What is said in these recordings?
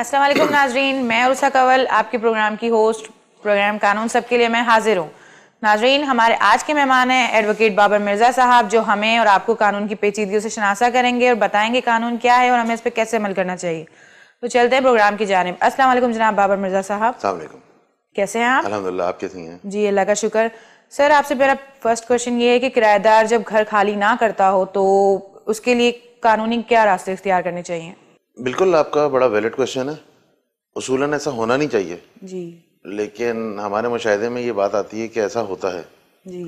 अस्सलाम वालेकुम नाजरीन मैं उषा कवल आपके प्रोग्राम की होस्ट प्रोग्राम कानून सबके लिए मैं हाजिर हूँ नाजरीन हमारे आज के मेहमान हैं एडवोकेट बाबर मिर्ज़ा साहब जो हमें और आपको कानून की पेचीदगियों से शनासा करेंगे और बताएंगे कानून क्या है और हमें इस पर कैसे अमल करना चाहिए तो चलते हैं प्रोग्राम की जानब असलम जनाब बाबर मिर्ज़ा साहब कैसे हैं आप अलहमदिल्ला आप कैसे हैं जी अल्लाह का शुक्र सर आपसे मेरा फर्स्ट क्वेश्चन ये है कि किराएदार जब घर खाली ना करता हो तो उसके लिए कानूनी क्या रास्ते इख्तियार करने चाहिए बिल्कुल आपका बड़ा वैलिड क्वेश्चन है उसूलन ऐसा होना नहीं चाहिए जी लेकिन हमारे मुशाहे में ये बात आती है कि ऐसा होता है जी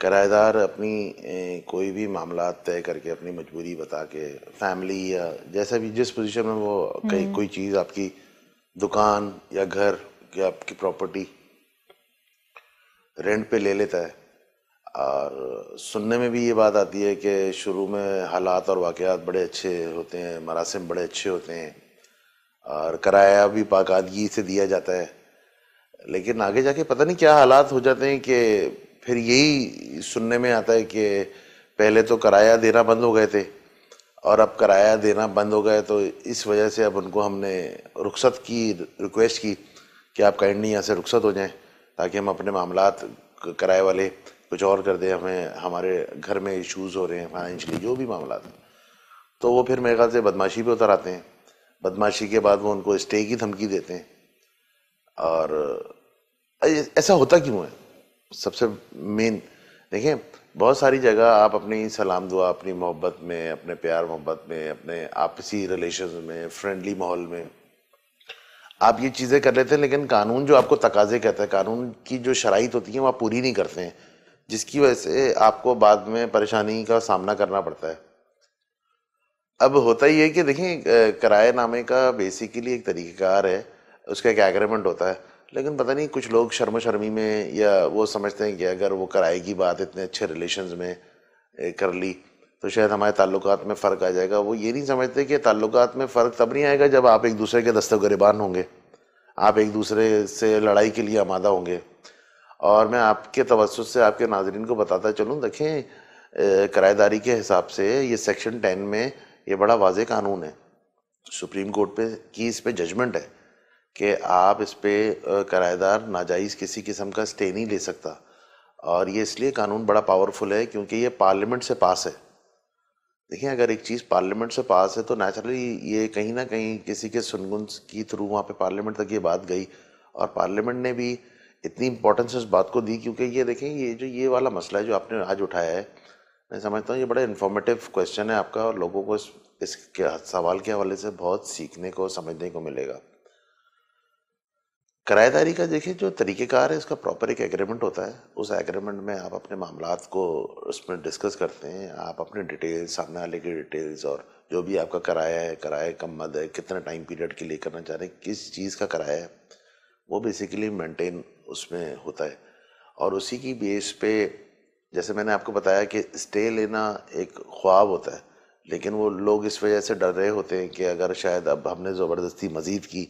किराएदार अपनी ए, कोई भी मामला तय करके अपनी मजबूरी बता के फैमिली या जैसा भी जिस पोजीशन में वो कहीं हम्म। कोई चीज़ आपकी दुकान या घर या आपकी प्रॉपर्टी रेंट पे ले लेता है और सुनने में भी ये बात आती है कि शुरू में हालात और वाक़ात बड़े अच्छे होते हैं मरासम बड़े अच्छे होते हैं और कराया भी पाकदगी से दिया जाता है लेकिन आगे जाके पता नहीं क्या हालात हो जाते हैं कि फिर यही सुनने में आता है कि पहले तो कराया देना बंद हो गए थे और अब कराया देना बंद हो गए तो इस वजह से अब उनको हमने रुखसत की रिक्वेस्ट की कि आप काइंडली यहाँ से रुखसत हो जाएं ताकि हम अपने मामला कराए वाले कुछ और कर दे हमें हमारे घर में इश्यूज हो रहे हैं फाइनेंशियली जो भी मामला था तो वो फिर मेरे ख्याल से बदमाशी पे उतर आते हैं बदमाशी के बाद वो उनको स्टे की धमकी देते हैं और ऐसा होता क्यों है सबसे मेन देखें बहुत सारी जगह आप अपनी सलाम दुआ अपनी मोहब्बत में अपने प्यार मोहब्बत में अपने आपसी रिलेशन में फ्रेंडली माहौल में आप ये चीज़ें कर लेते हैं लेकिन कानून जो आपको तकाजे कहता है कानून की जो शराइत होती है वो आप पूरी नहीं करते हैं जिसकी वजह से आपको बाद में परेशानी का सामना करना पड़ता है अब होता ही है कि देखिए किराए नामे का बेसिकली एक तरीक़ेकार है उसका एक एग्रीमेंट होता है लेकिन पता नहीं कुछ लोग शर्म शर्मी में या वो समझते हैं कि अगर वो किराए की बात इतने अच्छे रिलेशन में कर ली तो शायद हमारे ताल्लुकात में फ़र्क आ जाएगा वो ये नहीं समझते कि ताल्लुकात में फ़र्क तब नहीं आएगा जब आप एक दूसरे के दस्तगरेबान होंगे आप एक दूसरे से लड़ाई के लिए आमादा होंगे और मैं आपके तवसत से आपके नाजरन को बताता चलूँ देखें किराएदारी के हिसाब से ये सेक्शन टेन में ये बड़ा वाज कानून है सुप्रीम कोर्ट पे की इस पर जजमेंट है कि आप इस पर किराएदार नाजायज़ किसी किस्म का स्टे नहीं ले सकता और ये इसलिए कानून बड़ा पावरफुल है क्योंकि ये पार्लियामेंट से पास है देखिए अगर एक चीज़ पार्लियामेंट से पास है तो नेचुरली ये कहीं ना कहीं किसी के सुनगुन की थ्रू वहाँ पे पार्लियामेंट तक ये बात गई और पार्लियामेंट ने भी इतनी इंपॉर्टेंस इस बात को दी क्योंकि ये देखें ये जो ये वाला मसला है जो आपने आज उठाया है मैं समझता हूँ ये बड़ा इन्फॉर्मेटिव क्वेश्चन है आपका और लोगों को इस इस सवाल के हवाले से बहुत सीखने को समझने को मिलेगा किराएदारी का देखिए जो तरीक़ेकार है इसका प्रॉपर एक एग्रीमेंट होता है उस एग्रीमेंट में आप अपने मामला को उसमें डिस्कस करते हैं आप अपने डिटेल्स सामने वाले की डिटेल्स और जो भी आपका किराया है किराया कम मद है कितने टाइम पीरियड के लिए करना चाह रहे हैं किस चीज़ का किराया है वो बेसिकली मेंटेन उसमें होता है और उसी की बेस पे जैसे मैंने आपको बताया कि स्टे लेना एक ख्वाब होता है लेकिन वो लोग इस वजह से डर रहे होते हैं कि अगर शायद अब हमने ज़बरदस्ती मज़ीद की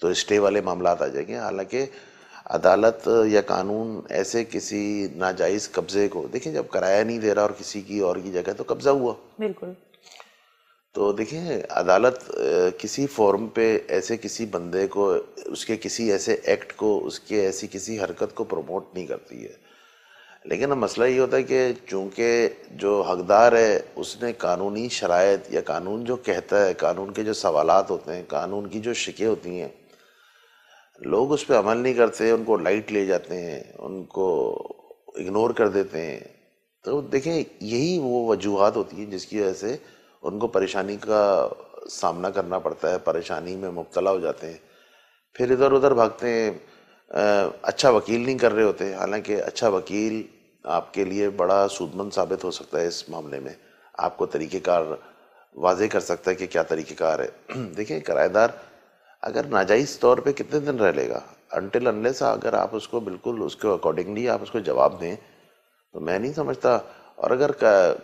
तो स्टे वाले मामला आ जाएंगे हालांकि अदालत या कानून ऐसे किसी नाजायज़ कब्ज़े को देखिए जब कराया नहीं दे रहा और किसी की और की जगह तो कब्ज़ा हुआ बिल्कुल तो देखिए अदालत किसी फॉर्म पे ऐसे किसी बंदे को उसके किसी ऐसे एक्ट को उसके ऐसी किसी हरकत को प्रमोट नहीं करती है लेकिन मसला ये होता है कि चूंकि जो हकदार है उसने कानूनी शरात या कानून जो कहता है कानून के जो सवालत होते हैं कानून की जो शिकें होती हैं लोग उस पर अमल नहीं करते उनको लाइट ले जाते हैं उनको इग्नोर कर देते हैं तो देखें यही वो वजूहत होती हैं जिसकी वजह से उनको परेशानी का सामना करना पड़ता है परेशानी में मुबतला हो जाते हैं फिर इधर उधर भागते हैं अच्छा वकील नहीं कर रहे होते हालांकि अच्छा वकील आपके लिए बड़ा सूदमंद साबित हो सकता है इस मामले में आपको तरीक़ेकार वाजे कर सकता है कि क्या तरीक़ेकार है देखिए किराएदार अगर नाजायज़ तौर पे कितने दिन रह लेगा अनटिल अनलेस अगर आप उसको बिल्कुल उसके अकॉर्डिंगली आप उसको जवाब दें तो मैं नहीं समझता और अगर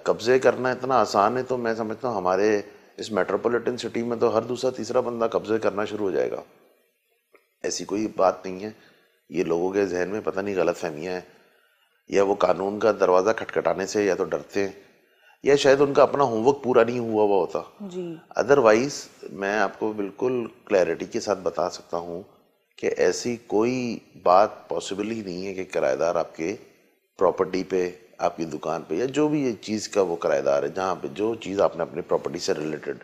कब्जे करना इतना आसान है तो मैं समझता हूँ हमारे इस मेट्रोपॉलिटन सिटी में तो हर दूसरा तीसरा बंदा कब्जे करना शुरू हो जाएगा ऐसी कोई बात नहीं है ये लोगों के जहन में पता नहीं गलत फहमियाँ हैं या वो कानून का दरवाज़ा खटखटाने से या तो डरते हैं या शायद उनका अपना होमवर्क पूरा नहीं हुआ हुआ होता अदरवाइज मैं आपको बिल्कुल क्लैरिटी के साथ बता सकता हूँ कि ऐसी कोई बात पॉसिबल ही नहीं है कि किराएदार आपके प्रॉपर्टी पे आपकी दुकान पे या जो भी ये चीज़ का वो किराएदार है जहाँ पे जो चीज़ आपने अपनी प्रॉपर्टी से रिलेटेड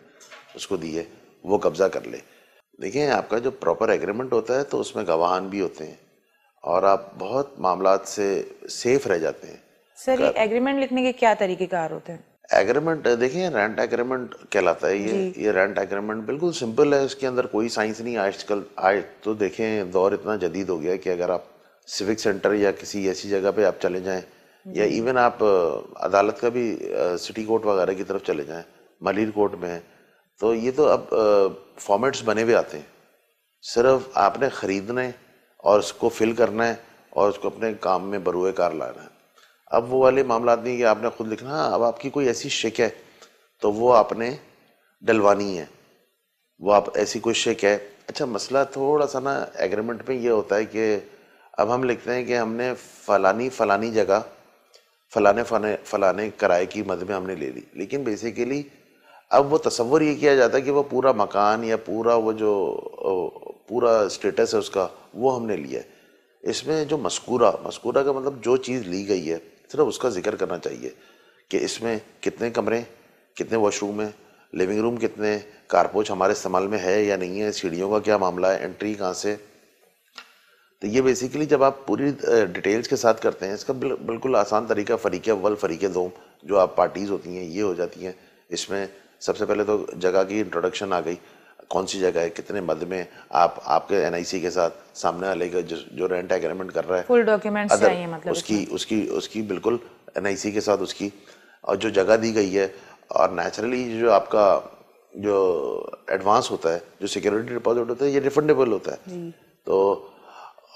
उसको दी है वो कब्ज़ा कर ले देखें आपका जो प्रॉपर एग्रीमेंट होता है तो उसमें गवाहान भी होते हैं और आप बहुत मामला से सेफ रह जाते हैं सर ये एग्रीमेंट लिखने के क्या तरीक़ेकार होते हैं एग्रीमेंट देखिए रेंट एग्रीमेंट कहलाता है ये ये रेंट एग्रीमेंट बिल्कुल सिंपल है इसके अंदर कोई साइंस नहीं आजकल आज तो देखें दौर इतना जदीद हो गया कि अगर आप सिविक सेंटर या किसी ऐसी जगह पे आप चले जाएं या इवन आप अदालत का भी सिटी कोर्ट वगैरह की तरफ चले जाएं मलिर कोर्ट में तो ये तो अब फॉर्मेट्स बने हुए आते हैं सिर्फ आपने ख़रीदने और उसको फिल करना है और उसको अपने काम में बरुए कार लाना है अब वो वाले मामला नहीं कि आपने खुद लिखना हाँ अब आपकी कोई ऐसी शिक है तो वो आपने डलवानी है वो आप ऐसी कोई शिक है अच्छा मसला थोड़ा सा ना एग्रीमेंट में ये होता है कि अब हम लिखते हैं कि हमने फलानी फलानी जगह फलाने फलाने फलाने किराए की मद में हमने ले ली लेकिन बेसिकली अब वो तस्वर ये किया जाता है कि वो पूरा मकान या पूरा वो जो पूरा स्टेटस है उसका वो हमने लिया है इसमें जो मस्कूरा मस्कूरा का मतलब जो चीज़ ली गई है सिर्फ उसका जिक्र करना चाहिए कि इसमें कितने कमरे कितने वॉशरूम हैं लिविंग रूम कितने कारपोच हमारे इस्तेमाल में है या नहीं है सीढ़ियों का क्या मामला है एंट्री कहाँ से तो ये बेसिकली जब आप पूरी डिटेल्स के साथ करते हैं इसका बिल्कुल आसान तरीका फरीक अव्वल फरीक दो जो आप पार्टीज़ होती हैं ये हो जाती हैं इसमें सबसे पहले तो जगह की इंट्रोडक्शन आ गई कौन सी जगह है कितने मद में आप आपके एन के साथ सामने वाले का जो, जो रेंट एग्रीमेंट कर रहा है फुल डॉक्यूमेंट मतलब मतलब उसकी उसकी उसकी बिल्कुल एन के साथ उसकी और जो जगह दी गई है और नेचुरली जो आपका जो एडवांस होता है जो सिक्योरिटी डिपॉजिट होता है ये रिफंडेबल होता है तो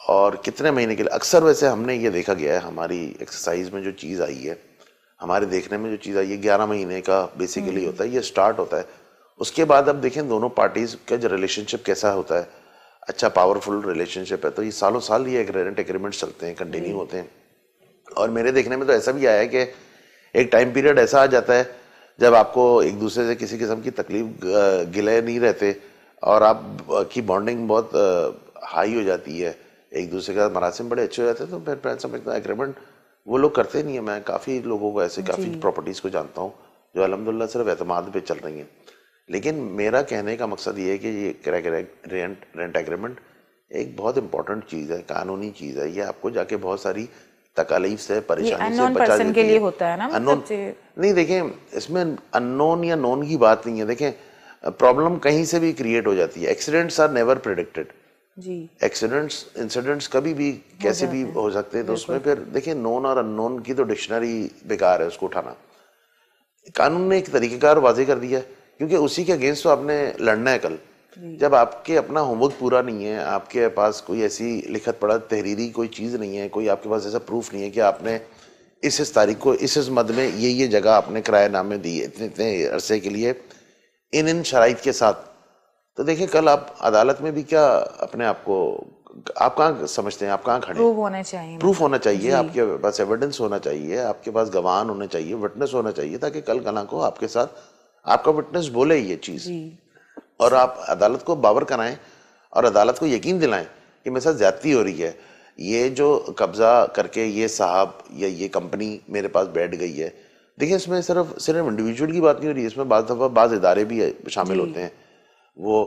और कितने महीने के लिए अक्सर वैसे हमने ये देखा गया है हमारी एक्सरसाइज में जो चीज़ आई है हमारे देखने में जो चीज़ आई है ग्यारह महीने का बेसिकली हम्म। होता है ये स्टार्ट होता है उसके बाद अब देखें दोनों पार्टीज का जो रिलेशनशिप कैसा होता है अच्छा पावरफुल रिलेशनशिप है तो ये सालों साल ये रेंट एग्रीमेंट चलते हैं कंटिन्यू हम्म। होते हैं और मेरे देखने में तो ऐसा भी आया है कि एक टाइम पीरियड ऐसा आ जाता है जब आपको एक दूसरे से किसी किस्म की तकलीफ गिले नहीं रहते और आप की बॉन्डिंग बहुत हाई हो जाती है एक दूसरे के साथ मरासिम बड़े अच्छे हो जाते तो फिर मैं समझता हूँ एग्रीमेंट वो लोग करते नहीं है मैं काफ़ी लोगों को ऐसे काफ़ी प्रॉपर्टीज़ को जानता हूँ जो अलहमदिल्ला सिर्फ अतमाद पे चल रही हैं लेकिन मेरा कहने का मकसद ये है कि ये रेंट रेंट एग्रीमेंट एक बहुत इंपॉर्टेंट चीज़ है कानूनी चीज़ है ये आपको जाके बहुत सारी तकालीफ से परेशानी से बचा के लिए होता है ना अनोन मतलब नहीं देखें इसमें अननोन या नोन की बात नहीं है देखें प्रॉब्लम कहीं से भी क्रिएट हो जाती है accidents are never predicted accidents incidents कभी भी कैसे भी हो सकते हैं तो उसमें फिर देखिए नोन और अननोन की तो डिक्शनरी बेकार है उसको उठाना कानून ने एक तरीकेकार वाजे कर दिया क्योंकि उसी के अगेंस्ट तो आपने लड़ना है कल जब आपके अपना होमवर्क पूरा नहीं है आपके पास कोई ऐसी लिखत पढ़त तहरीरी कोई चीज़ नहीं है कोई आपके पास ऐसा प्रूफ नहीं है कि आपने इस इस तारीख को इस इस मद में ये ये जगह आपने किराए नामे दी इतने इतने अरसे के लिए इन इन शराइ के साथ तो देखिए कल आप अदालत में भी क्या अपने आप को आप कहाँ समझते हैं आप कहाँ खड़े प्रूफ होना चाहिए प्रूफ होना चाहिए आपके पास एविडेंस होना चाहिए आपके पास गवान होने चाहिए विटनेस होना चाहिए ताकि कल कला को आपके साथ आपका विटनेस बोले ये चीज और आप अदालत को बावर कराएं और अदालत को यकीन दिलाएं कि मेरे साथ ज्यादती हो रही है ये जो कब्जा करके ये साहब या ये कंपनी मेरे पास बैठ गई है देखिए इसमें सिर्फ सिर्फ इंडिविजुअल की बात नहीं हो रही है इसमें बाज़ दफ़ा बाज़ इदारे भी शामिल होते हैं वो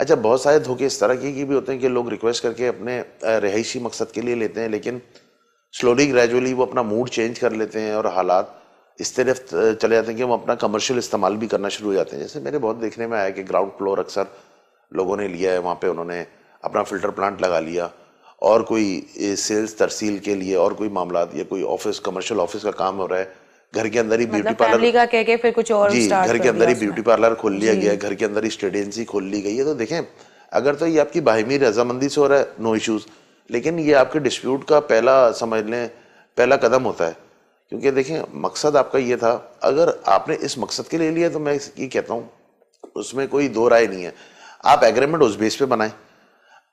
अच्छा बहुत सारे धोखे इस तरह के भी होते हैं कि लोग रिक्वेस्ट करके अपने रहायशी मकसद के लिए लेते हैं लेकिन स्लोली ग्रेजुअली वो अपना मूड चेंज कर लेते हैं और हालात इस तरफ चले जाते हैं कि वो अपना कमर्शियल इस्तेमाल भी करना शुरू हो जाते हैं जैसे मेरे बहुत देखने में आया कि ग्राउंड फ्लोर अक्सर लोगों ने लिया है वहाँ पर उन्होंने अपना फ़िल्टर प्लांट लगा लिया और कोई सेल्स तरसील के लिए और कोई मामला या कोई ऑफिस कमर्शियल ऑफिस का काम हो रहा है घर के अंदर ही मतलब ब्यूटी पार्लर का कह के फिर कुछ और जी घर के अंदर ही ब्यूटी पार्लर खोल लिया गया घर के अंदर ही स्टेडेंसी खोल ली गई है तो देखें अगर तो ये आपकी बाहिमी रजामंदी से हो रहा है नो इश्यूज लेकिन ये आपके डिस्प्यूट का पहला समझ लें पहला कदम होता है क्योंकि देखें मकसद आपका ये था अगर आपने इस मकसद के लिए लिया तो मैं ये कहता हूँ उसमें कोई दो राय नहीं है आप एग्रीमेंट उस बेस पे बनाएं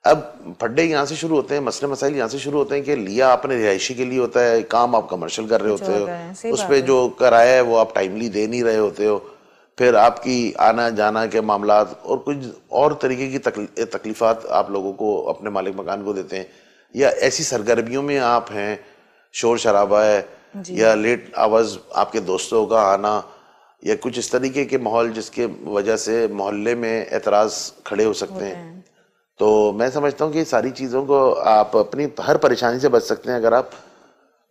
अब फड्डे यहाँ से शुरू होते हैं मसले मसाइल यहाँ से शुरू होते हैं कि लिया आपने रिहायशी के लिए होता है काम आप कमर्शियल कर रहे होते हो उस पर जो कराया है वो आप टाइमली दे नहीं रहे होते हो फिर आपकी आना जाना के मामला और कुछ और तरीके की तकलीफा तकलीफात आप लोगों को अपने मालिक मकान को देते हैं या ऐसी सरगर्मियों में आप हैं शोर शराबा है या लेट आवाज़ आपके दोस्तों का आना या कुछ इस तरीके के माहौल जिसके वजह से मोहल्ले में एतराज़ खड़े हो सकते हैं तो मैं समझता हूँ कि सारी चीज़ों को आप अपनी हर परेशानी से बच सकते हैं अगर आप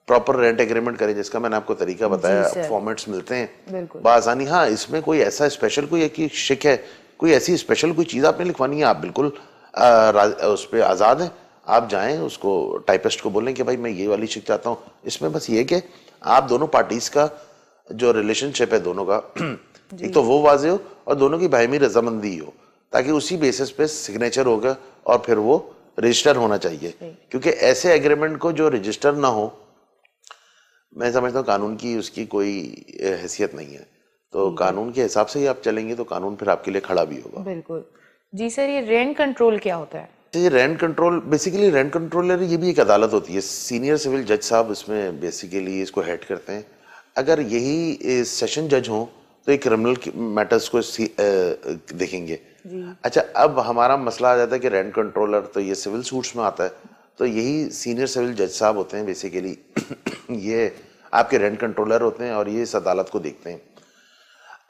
प्रॉपर रेंट एग्रीमेंट करें जिसका मैंने आपको तरीका बताया फॉर्मेट्स मिलते हैं बासानी हाँ इसमें कोई ऐसा स्पेशल कोई एक शिक है कोई ऐसी स्पेशल कोई चीज़ आपने लिखवानी है आप बिल्कुल उस पर आज़ाद हैं आप जाएं उसको टाइपिस्ट को बोलें कि भाई मैं ये वाली शिक चाहता हूँ इसमें बस ये कि आप दोनों पार्टीज़ का जो रिलेशनशिप है दोनों का एक तो वो वाजे हो और दोनों की में रजामंदी हो ताकि उसी बेसिस पे सिग्नेचर होगा और फिर वो रजिस्टर होना चाहिए क्योंकि ऐसे एग्रीमेंट को जो रजिस्टर ना हो मैं समझता हूँ कानून की उसकी कोई हैसियत नहीं है तो कानून के हिसाब से ही आप चलेंगे तो कानून फिर आपके लिए खड़ा भी होगा बिल्कुल जी सर ये रेंट कंट्रोल क्या होता है ये rent control basically rent controller ये भी एक अदालत होती है सीनियर सिविल जज साहब इसमें बेसिकली इसको हेड करते हैं अगर यही सेशन जज हों तो ये क्रिमिनल मैटर्स को देखेंगे अच्छा अब हमारा मसला आ जाता है कि रेंट कंट्रोलर तो ये सिविल सूट्स में आता है तो यही सीनियर सिविल जज साहब होते हैं बेसिकली ये आपके रेंट कंट्रोलर होते हैं और ये इस अदालत को देखते हैं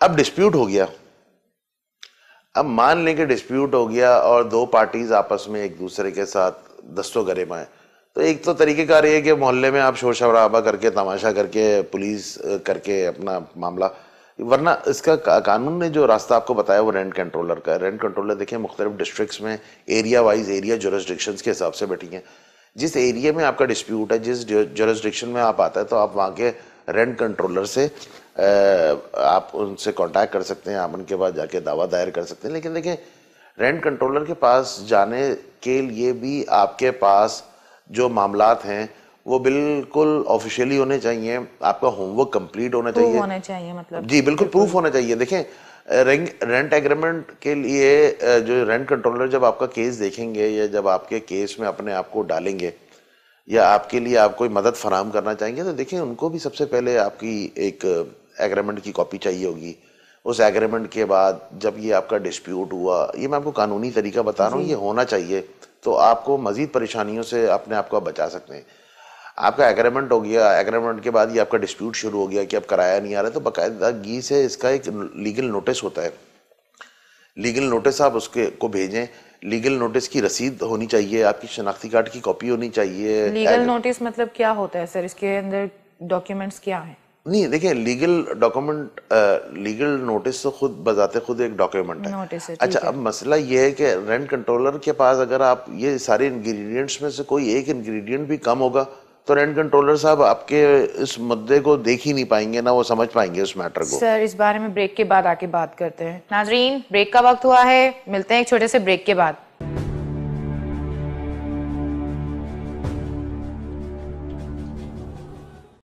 अब डिस्प्यूट हो गया अब मान लें कि डिस्प्यूट हो गया और दो पार्टीज आपस में एक दूसरे के साथ दस्तों गरे पाए तो एक तो तरीक़ेकार ये कि मोहल्ले में आप शोर शराबा करके तमाशा करके पुलिस करके अपना मामला वरना इसका कानून ने जो रास्ता आपको बताया वो रेंट कंट्रोलर का है रेंट कंट्रोलर देखिए मुख्तलिफ डिस्ट्रिक्स में एरिया वाइज एरिया जोरिस्डिक्शन के हिसाब से बैठी हैं जिस एरिया में आपका डिस्प्यूट है जिस जोरिस्डिक्शन में आप आता है तो आप वहाँ के रेंट कंट्रोलर से आप उनसे कॉन्टैक्ट कर सकते हैं आप उनके पास जाके दावा दायर कर सकते हैं लेकिन देखें रेंट कंट्रोलर के पास जाने के लिए भी आपके पास जो मामलात हैं वो बिल्कुल ऑफिशियली होने चाहिए आपका होमवर्क कंप्लीट होना चाहिए होने चाहिए मतलब जी बिल्कुल प्रूफ होना चाहिए देखें रेंट एग्रीमेंट के लिए जो रेंट कंट्रोलर जब आपका केस देखेंगे या जब आपके केस में अपने आप को डालेंगे या आपके लिए आप कोई मदद फराम करना चाहेंगे तो देखें उनको भी सबसे पहले आपकी एक एग्रीमेंट की कॉपी चाहिए होगी उस एग्रीमेंट के बाद जब ये आपका डिस्प्यूट हुआ ये मैं आपको कानूनी तरीका बता रहा हूँ ये होना चाहिए तो आपको मज़ीद परेशानियों से अपने आप को बचा सकते हैं आपका एग्रीमेंट हो गया एग्रीमेंट के बाद ये आपका डिस्प्यूट शुरू हो गया कि आप कराया नहीं आ रहा तो बाकायदा घी से इसका एक लीगल नोटिस होता है लीगल नोटिस आप उसके को भेजें लीगल नोटिस की रसीद होनी चाहिए आपकी शनाख्ती कार्ड की कॉपी होनी चाहिए लीगल नोटिस मतलब क्या होता है सर इसके अंदर डॉक्यूमेंट्स क्या हैं नहीं देखिए लीगल डॉक्यूमेंट लीगल नोटिस तो खुद बजाते खुद एक डॉक्यूमेंट है अच्छा है। अब मसला ये है कि रेंट कंट्रोलर के पास अगर आप ये सारे इंग्रेडिएंट्स में से कोई एक इंग्रेडिएंट भी कम होगा तो रेंट कंट्रोलर साहब आपके इस मुद्दे को देख ही नहीं पाएंगे ना वो समझ पाएंगे उस मैटर को सर इस बारे में ब्रेक के बाद आके बात करते हैं नाजरीन ब्रेक का वक्त हुआ है मिलते हैं एक छोटे से ब्रेक के बाद